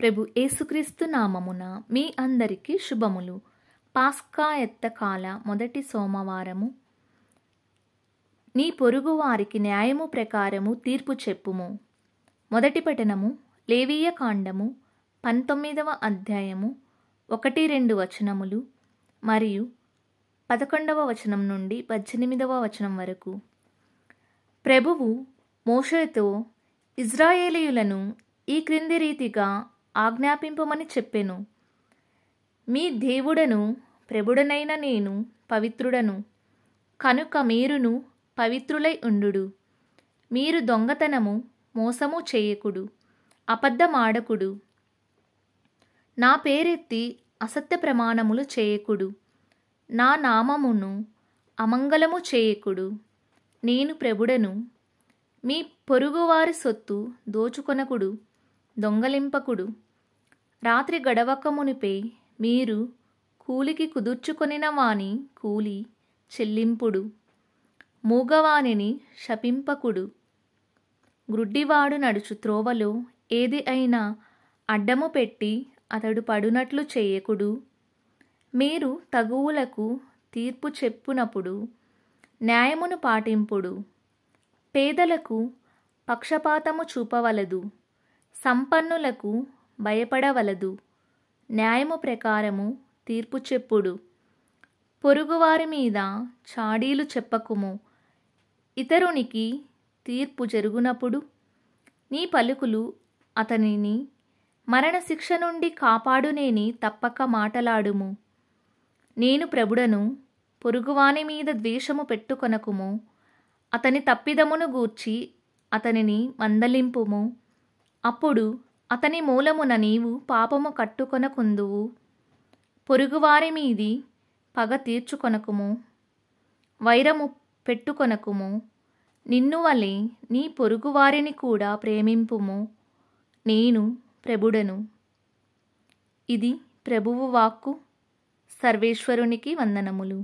ప్రభు యేసుక్రీస్తు నామమున మీ అందరికీ శుభములు పాస్కా ఎత్తకాల మొదటి సోమవారము నీ పొరుగు వారికి న్యాయము ప్రకారము తీర్పు చెప్పుము మొదటి పఠనము లేవీయ కాండము పంతొమ్మిదవ అధ్యాయము ఒకటి రెండు వచనములు మరియు పదకొండవ వచనం నుండి పద్దెనిమిదవ వచనం వరకు ప్రభువు మోషతో ఇజ్రాయేలీయులను ఈ క్రింది రీతిగా ఆజ్ఞాపింపమని చెప్పెను మీ దేవుడను ప్రభుడనైన నేను పవిత్రుడను కనుక మీరును పవిత్రులై ఉండు మీరు దొంగతనము మోసము చేయకుడు అబద్ధమాడకుడు నా పేరెత్తి అసత్య ప్రమాణములు చేయకుడు నా నామమును అమంగళము చేయకుడు నేను ప్రభుడను మీ పొరుగువారి సొత్తు దోచుకొనకుడు దొంగలింపకుడు రాత్రి గడవక మునిపే మీరు కూలికి కుదుర్చుకొనిన వాని కూలి చెల్లింపుడు మూగవానిని శపింపకుడు గ్రుడ్డివాడు నడుచు త్రోవలో ఏది అయినా అడ్డము పెట్టి అతడు పడునట్లు చేయకుడు మీరు తగువులకు తీర్పు చెప్పునప్పుడు న్యాయమును పాటింపుడు పేదలకు పక్షపాతము చూపవలదు సంపన్నులకు భయపడవలదు న్యాయము ప్రకారము తీర్పు చెప్పుడు పొరుగువారి మీద చాడీలు చెప్పకుము ఇతరునికి తీర్పు జరుగునప్పుడు నీ పలుకులు అతనిని మరణశిక్ష నుండి కాపాడునేని తప్పక మాటలాడుము నేను ప్రభుడను పొరుగువాని మీద ద్వేషము పెట్టుకొనకుము అతని తప్పిదమును గూర్చి అతనిని మందలింపుము అప్పుడు అతని మూలమున నీవు పాపము కట్టుకొనకుందువు పొరుగువారి మీది పగ తీర్చుకొనకుము వైరము పెట్టుకొనకుము నిన్ను వలె నీ పొరుగువారిని కూడా ప్రేమింపుము నేను ప్రభుడను ఇది ప్రభువు వాక్కు సర్వేశ్వరునికి వందనములు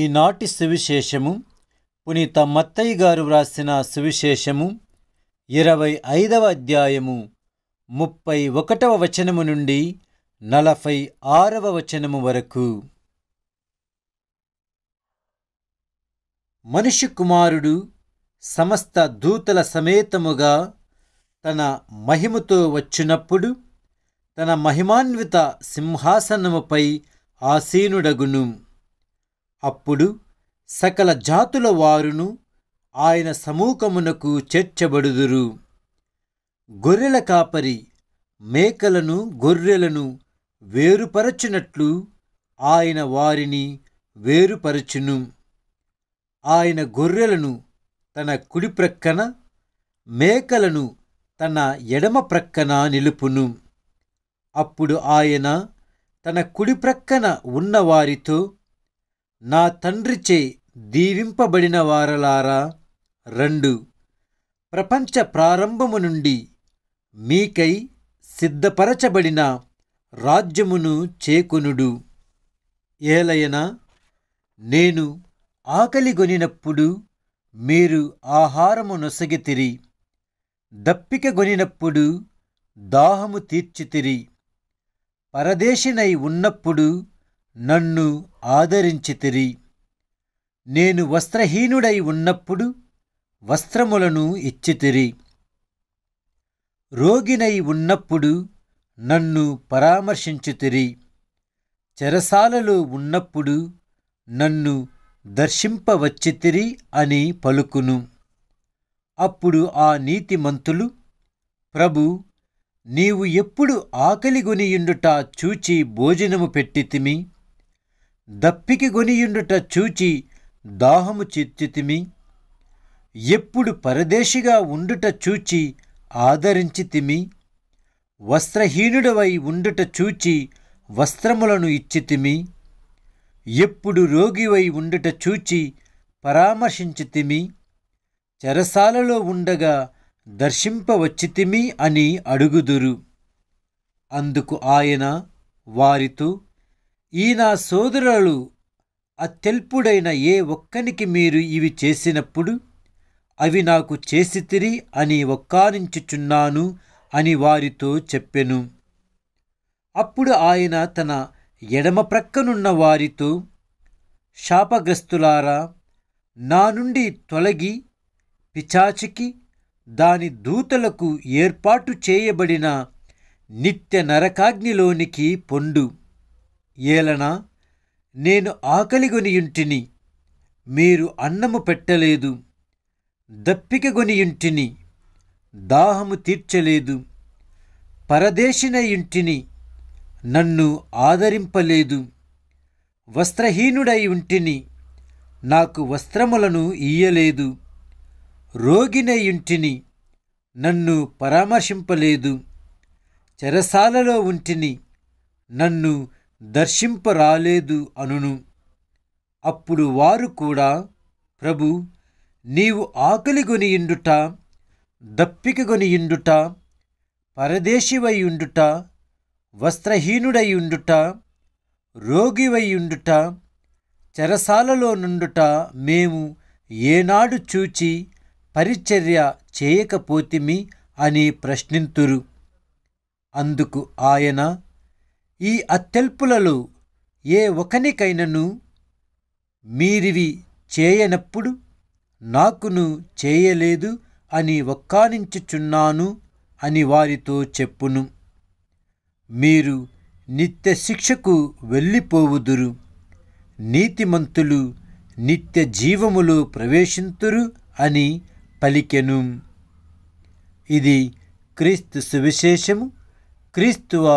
ఈనాటి సువిశేషము పునీత మత్తయ్య గారు వ్రాసిన సువిశేషము ఇరవై ఐదవ అధ్యాయము ముప్పై ఒకటవ వచనము నుండి నలభై ఆరవ వచనము వరకు మనిషి కుమారుడు సమస్త దూతల సమేతముగా తన మహిమతో వచ్చినప్పుడు తన మహిమాన్విత సింహాసనముపై ఆసీనుడగును అప్పుడు సకల జాతుల వారును ఆయన సమూహమునకు చేర్చబడుదురు గొర్రెల కాపరి మేకలను గొర్రెలను వేరుపరచునట్లు ఆయన వారిని వేరుపరచును ఆయన గొర్రెలను తన కుడి ప్రక్కన మేకలను తన ఎడమ ప్రక్కన నిలుపును అప్పుడు ఆయన తన కుడి ప్రక్కన ఉన్నవారితో నా తండ్రిచే దీవింపబడిన వారలారా రెండు ప్రపంచ ప్రారంభము నుండి మీకై సిద్ధపరచబడిన రాజ్యమును చేకునుడు ఏలయన నేను ఆకలిగొనినప్పుడు మీరు ఆహారము నొసగితిరి దప్పికగొనినప్పుడు దాహము తీర్చితిరి పరదేశినై ఉన్నప్పుడు నన్ను ఆదరించితిరి నేను వస్త్రహీనుడై ఉన్నప్పుడు వస్త్రములను ఇచ్చితిరి రోగినై ఉన్నప్పుడు నన్ను పరామర్శించుతిరి చెరసాలలో ఉన్నప్పుడు నన్ను దర్శింపవచ్చితిరి అని పలుకును అప్పుడు ఆ నీతిమంతులు ప్రభు నీవు ఎప్పుడు ఆకలిగొనియుండుట చూచి భోజనము పెట్టితిమి దప్పికి గొనియుండుట చూచి దాహము చిత్తితిమి ఎప్పుడు పరదేశిగా ఉండుట చూచి ఆదరించితిమి వస్త్రహీనుడవై ఉండుట చూచి వస్త్రములను ఇచ్చితిమి ఎప్పుడు రోగివై ఉండుట చూచి పరామర్శించితిమి చెరసాలలో ఉండగా దర్శింపవచ్చితిమి అని అడుగుదురు అందుకు ఆయన వారితో ఈ నా సోదరులు అత్యల్పుడైన ఏ ఒక్కనికి మీరు ఇవి చేసినప్పుడు అవి నాకు చేసితిరి అని ఒక్కానించుచున్నాను అని వారితో చెప్పెను అప్పుడు ఆయన తన ఎడమ ప్రక్కనున్న వారితో శాపగ్రస్తులారా నా నుండి తొలగి పిచాచికి దాని దూతలకు ఏర్పాటు చేయబడిన నిత్య నరకాగ్నిలోనికి పొండు ఏలనా నేను ఆకలిగొనియుంటిని మీరు అన్నము పెట్టలేదు దప్పికగొనియుంటిని దాహము తీర్చలేదు పరదేశిన ఇంటిని నన్ను ఆదరింపలేదు వస్త్రహీనుడై ఉంటిని నాకు వస్త్రములను ఇయ్యలేదు ఇంటిని నన్ను పరామర్శింపలేదు చెరసాలలో ఉంటిని నన్ను దర్శింపరాలేదు అనును అప్పుడు వారు కూడా ప్రభు నీవు ఆకలిగొని ఇండుట దప్పికగొని ఇండుట పరదేశివై ఉండుట వస్త్రహీనుడై ఉండుట రోగివై ఉండుట చెరసాలలో నుండుట మేము ఏనాడు చూచి పరిచర్య చేయకపోతిమి అని ప్రశ్నింతురు అందుకు ఆయన ఈ అత్యల్పులలో ఏ ఒకనికైనను మీరివి చేయనప్పుడు నాకును చేయలేదు అని ఒక్కానించుచున్నాను అని వారితో చెప్పును మీరు నిత్య శిక్షకు వెళ్ళిపోవుదురు నీతిమంతులు నిత్య జీవములు ప్రవేశింతురు అని పలికెను ఇది క్రీస్తు సువిశేషము క్రీస్తువా